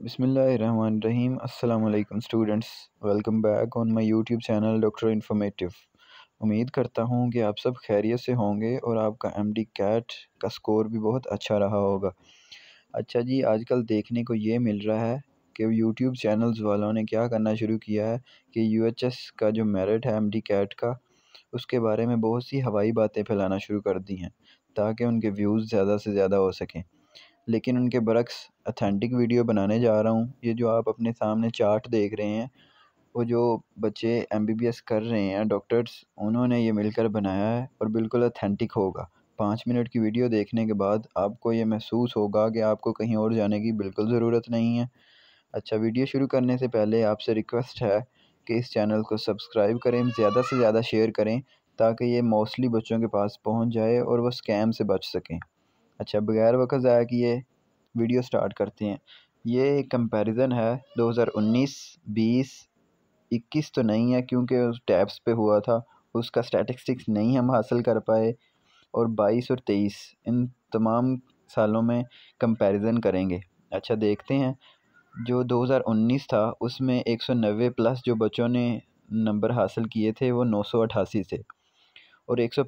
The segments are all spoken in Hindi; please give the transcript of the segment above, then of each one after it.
अस्सलाम Assalamualaikum students welcome back on my YouTube channel doctor Informative. उम्मीद करता हूँ कि आप सब खैरियत से होंगे और आपका एम डी कैट का स्कोर भी बहुत अच्छा रहा होगा अच्छा जी आजकल देखने को ये मिल रहा है कि यूट्यूब चैनल्स वालों ने क्या करना शुरू किया है कि यू एच एस का जो मेरिट है एम डी कैट का उसके बारे में बहुत सी हवाई बातें फैलाना शुरू कर दी हैं ताकि उनके व्यूज़ ज़्यादा से ज़्यादा हो सकें लेकिन उनके बरक्स अथेंटिक वीडियो बनाने जा रहा हूँ ये जो आप अपने सामने चार्ट देख रहे हैं वो जो बच्चे एम बी बी एस कर रहे हैं डॉक्टर्स उन्होंने ये मिलकर बनाया है और बिल्कुल अथेंटिक होगा पाँच मिनट की वीडियो देखने के बाद आपको ये महसूस होगा कि आपको कहीं और जाने की बिल्कुल ज़रूरत नहीं है अच्छा वीडियो शुरू करने से पहले आपसे रिक्वेस्ट है कि इस चैनल को सब्सक्राइब करें ज़्यादा से ज़्यादा शेयर करें ताकि ये मोस्टली बच्चों के पास पहुंच जाए और वो स्कैम से बच सकें अच्छा बगैर वक्त ज़ाया किए वीडियो स्टार्ट करते हैं ये एक कंपैरिजन है 2019 20 21 तो नहीं है क्योंकि उस टैब्स पे हुआ था उसका स्टैटिस्टिक्स नहीं हम हासिल कर पाए और 22 और 23 इन तमाम सालों में कंपैरिजन करेंगे अच्छा देखते हैं जो 2019 था उसमें 190 प्लस जो बच्चों ने नंबर हासिल किए थे वो नौ थे और एक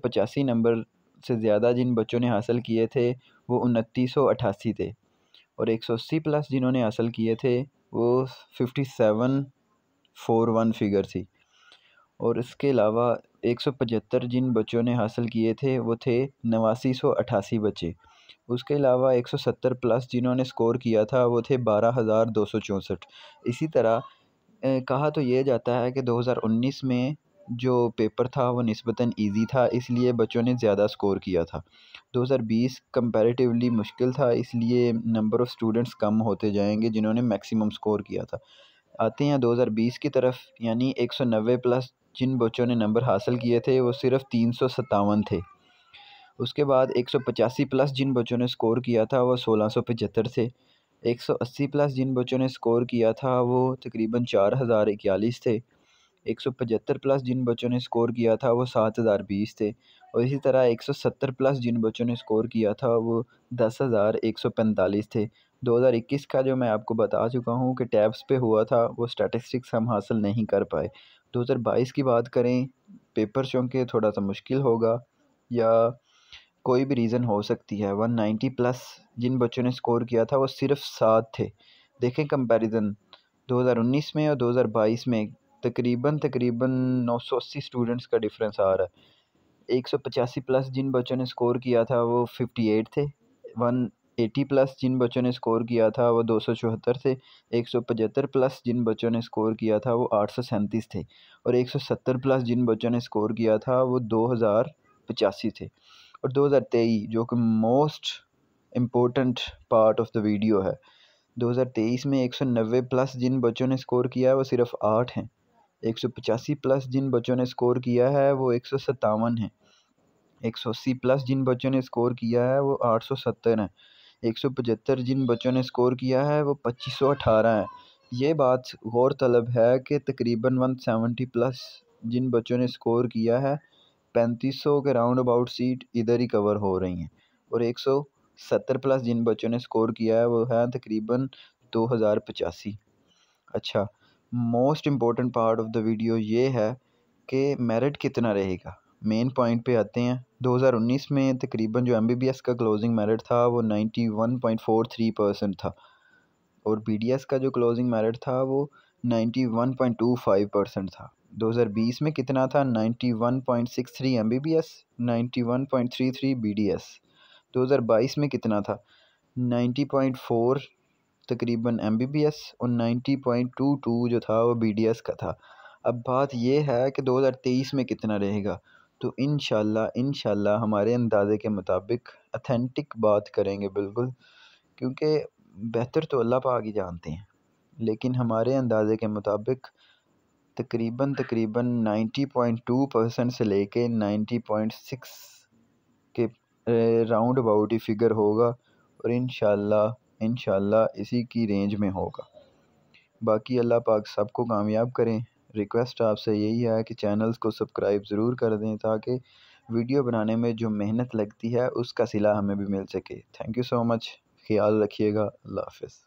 नंबर सबसे ज़्यादा जिन बच्चों ने हासिल किए थे वो उनतीस सौ अट्ठासी थे और एक सौ अस्सी प्लस जिन्होंने हासिल किए थे वो fifty seven four one figure थी और इसके अलावा एक सौ पचहत्तर जिन बच्चों ने हासिल किए थे वो थे नवासी सौ अट्ठासी बच्चे उसके अलावा एक सौ सत्तर प्लस जिन्होंने स्कोर किया था वो थे बारह हज़ार दो सौ चौंसठ इसी तरह कहा तो ये जाता है कि दो हज़ार उन्नीस में जो पेपर था वो नस्बता ईज़ी था इसलिए बच्चों ने ज़्यादा स्कोर किया था 2020 कंपैरेटिवली मुश्किल था इसलिए नंबर ऑफ़ स्टूडेंट्स कम होते जाएंगे जिन्होंने मैक्सिमम स्कोर किया था आते हैं 2020 की तरफ यानी 190 प्लस जिन बच्चों ने नंबर हासिल किए थे वो सिर्फ तीन थे उसके बाद एक प्लस जिन बच्चों ने स्कोर किया था वह सोलह थे 180 प्लस जिन बच्चों ने स्कोर किया था वो तकरीबन चार हज़ार इक्यालीस थे एक सौ पचहत्तर प्लस जिन बच्चों ने स्कोर किया था वो सात हज़ार बीस थे और इसी तरह एक सौ सत्तर प्लस जिन बच्चों ने स्कोर किया था वो दस हज़ार एक सौ पैंतालीस थे दो हज़ार इक्कीस का जो मैं आपको बता चुका हूँ कि टैब्स पे हुआ था वो स्टैटिस्टिक्स हम हासिल नहीं कर पाए दो हज़ार बाईस की बात करें पेपर चूँकि थोड़ा सा मुश्किल होगा या कोई भी रीज़न हो सकती है वन नाइन्टी प्लस जिन बच्चों ने स्कोर किया था वो सिर्फ सात थे देखें कंपैरिजन 2019 में और 2022 में तकरीबन तकरीबन 980 स्टूडेंट्स का डिफरेंस आ रहा है 185 प्लस जिन बच्चों ने स्कोर किया था वो 58 थे 180 प्लस जिन बच्चों ने स्कोर किया था वो दो थे पचहत्तर प्लस जिन बच्चों ने स्कोर किया था वो आठ थे और सत्तर प्लस जिन बच्चों ने स्कोर किया था वो दो थे और तेईस जो कि most important part of the video है 2023 में 190 प्लस जिन बच्चों ने स्कोर किया है वो सिर्फ आठ हैं एक सौ पचासी प्लस जिन बच्चों ने स्कोर किया है वो एक सौ सत्तावन है एक सौ अस्सी प्लस जिन बच्चों ने स्कोर किया है वो आठ सौ सत्तर है एक सौ पचहत्तर जिन बच्चों ने स्कोर किया है वो पच्चीस सौ अठारह है ये बात गौर तलब है कि तकरीबन वन सेवेंटी प्लस जिन बच्चों ने स्कोर किया है पैंतीस सौ के राउंड अबाउट सीट इधर ही कवर हो रही हैं और एक सौ सत्तर प्लस जिन बच्चों ने स्कोर किया है वो है तकरीबन दो हज़ार पचासी अच्छा most important part of the video ये है कि मेरिट कितना रहेगा मेन पॉइंट पे आते हैं 2019 में तकरीबन जो एम का क्लोजिंग मेरिट था वो 91.43 परसेंट था और बी का जो क्लोजिंग मेरिट था वो 91.25 परसेंट था 2020 में कितना था 91.63 एमबीबीएस 91.33 बीडीएस 2022 में कितना था 90.4 तकरीबन एम बी बी एस और नाइन्टी पॉइंट टू टू जो था वो बी डी एस का था अब बात ये है कि दो हज़ार तेईस में कितना रहेगा तो इन इन हमारे अंदाज़े के मुताबिक अथेंटिक बात करेंगे बिल्कुल क्योंकि बेहतर तो अल्लाह पाक ही जानते हैं लेकिन हमारे अंदाज़े के मुताबिक तकरीबन तकरीबन टू परसेंट से ले कर नाइन्टी पॉइंट सिक्स के राउंड अबाउट ही फिगर होगा और इन इन इसी की रेंज में होगा बाकी अल्लाह पाक सबको कामयाब करें रिक्वेस्ट आपसे यही है कि चैनल्स को सब्सक्राइब ज़रूर कर दें ताकि वीडियो बनाने में जो मेहनत लगती है उसका सिला हमें भी मिल सके थैंक यू सो मच ख्याल रखिएगा अल्लाह हाफ